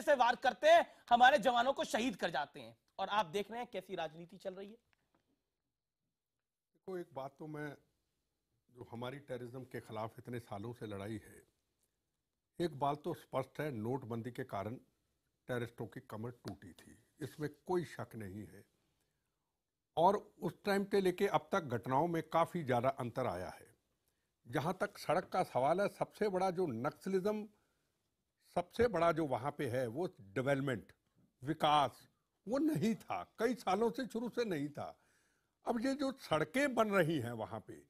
से वार करते हैं हमारे जवानों को शहीद कर जाते हैं और आप देख रहे हैं कैसी राजनीति चल रही है देखो एक बात तो मैं जो हमारी टेररिज्म के खिलाफ इतने सालों से लड़ाई है एक बात तो स्पष्ट है नोटबंदी के कारण टेररिस्टों की कमर टूटी थी इसमें कोई शक नहीं है और उस टाइम पे लेके अब तक घटनाओं में काफ़ी ज़्यादा अंतर आया है जहाँ तक सड़क का सवाल है सबसे बड़ा जो नक्सलिज्म सबसे बड़ा जो वहाँ पे है वो डेवलपमेंट विकास वो नहीं था कई सालों से शुरू से नहीं था अब ये जो सड़कें बन रही हैं वहाँ पे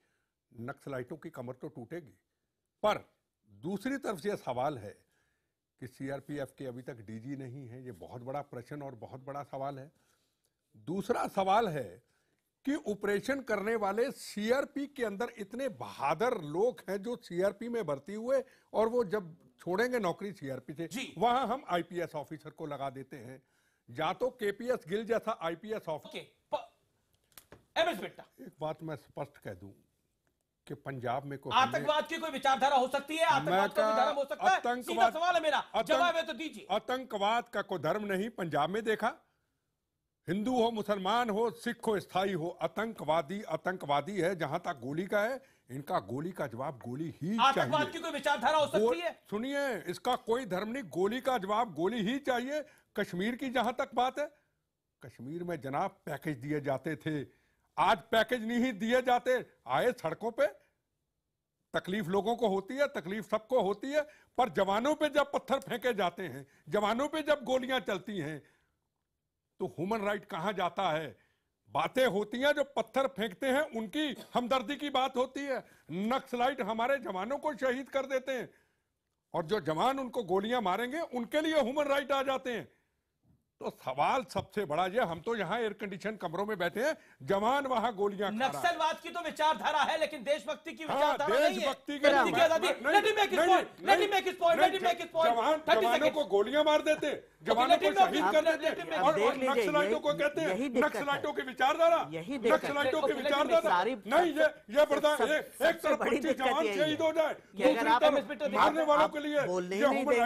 नक्सलाइटों की कमर तो टूटेगी पर दूसरी तरफ यह सवाल है कि सीआरपीएफ के अभी तक डीजी नहीं है ये बहुत बड़ा प्रश्न और बहुत बड़ा सवाल है दूसरा सवाल है कि ऑपरेशन करने वाले सीआरपी के अंदर इतने बहादुर लोग हैं जो सीआरपी में भर्ती हुए और वो जब छोड़ेंगे नौकरी सीआरपी से वहां हम आईपीएस ऑफिसर को लगा देते हैं या तो केपीएस गिल जैसा आईपीएस ऑफिसर एक बात मैं स्पष्ट कह दूं कि पंजाब में कोई आतंकवाद की कोई विचारधारा हो सकती है आतंकवाद का धर्म हो सकता है सवाल है मेरा जवाब है तो दीजिए आतंकवाद का कोई धर्म नहीं पंजाब में देखा हिंदू हो मुसलमान हो सिख हो स्थाई हो आतंकवादी आतंकवादी है जहां तक गोली का है इनका गोली का जवाब गोली ही आतंकवाद की कोई विचारधारा हो सकती है सुनिए इसका कोई धर्म नहीं गोली का जवाब गोली ही चाहिए कश्मीर की जहां तक बात है कश्मीर में जनाब पैकेज दिए जाते थे आज पैकेज नहीं दिए जाते आए सड़कों पे तकलीफ लोगों को होती है तकलीफ सबको होती है पर जवानों पे जब पत्थर फेंके जाते हैं जवानों पे जब गोलियां चलती हैं तो ह्यूमन राइट कहां जाता है बातें होती हैं जो पत्थर फेंकते हैं उनकी हमदर्दी की बात होती है नक्सलाइट हमारे जवानों को शहीद कर देते हैं और जो जवान उनको गोलियां मारेंगे उनके लिए ह्यूमन राइट आ जाते हैं तो सवाल सबसे बड़ा ये हम तो यहाँ एयर कंडीशन कमरों में बैठे हैं जवान वहाँ गोलियां नक्सलवाद की तो विचारधारा है लेकिन देशभक्ति की हाँ, विचारधारा को गोलियां मार देते जवानों को शहीद कर देते और नक्सलाइटों को कहते हैं नक्सलाइटों की विचारधारा नक्सलाइटों की विचारधारा नहीं ये ये बर्दाश्त एक तरफ जवान शहीद हो जाए दूसरी तरफ मारने वालों के लिए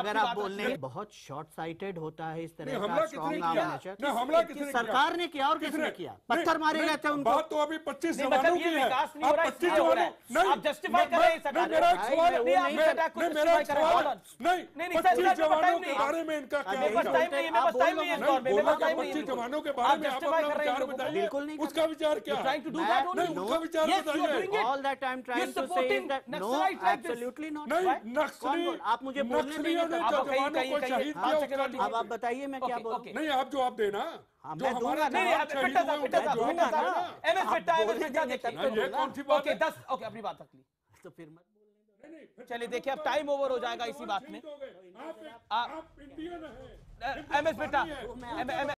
अगर आप बोलने बहुत शॉर्ट साइटेड होता का है इस तरह का स्ट्रॉन्ग आर्म हमला किसने सरकार ने किया और किसने किया पत्थर मारे गए थे उनको बात तो अभी 25 जवानों मतलब की है आप 25 जवानों नहीं आप जस्टिफाई कर रहे हैं सरकार मेरा एक सवाल नहीं मेरा एक सवाल नहीं नहीं 25 जवानों के बारे में इनका क्या है बस टाइम नहीं है बस टाइम नहीं है और मेरे पास टाइम 25 जवानों के बारे में आप अपना विचार बताइए बिल्कुल नहीं उसका विचार क्या है ट्राइंग टू डू उसका विचार बताइए all that time trying to say no absolutely not नहीं नक्सली आप मुझे बोलने नहीं आप कहीं कहीं कहीं अब आप बताइए मैं क्या बोलूं नहीं आप जो आप देना हाँ, मैं दूंगा ना बेटा साहब बेटा साहब बेटा साहब एमएस बेटा एमएस बेटा देखिए ये कौन सी बात ओके 10 ओके अपनी बात रख ली तो फिर मत चलिए तो देखिए अब टाइम ओवर तो हो जाएगा इसी बात में आप एम एमएस बेटा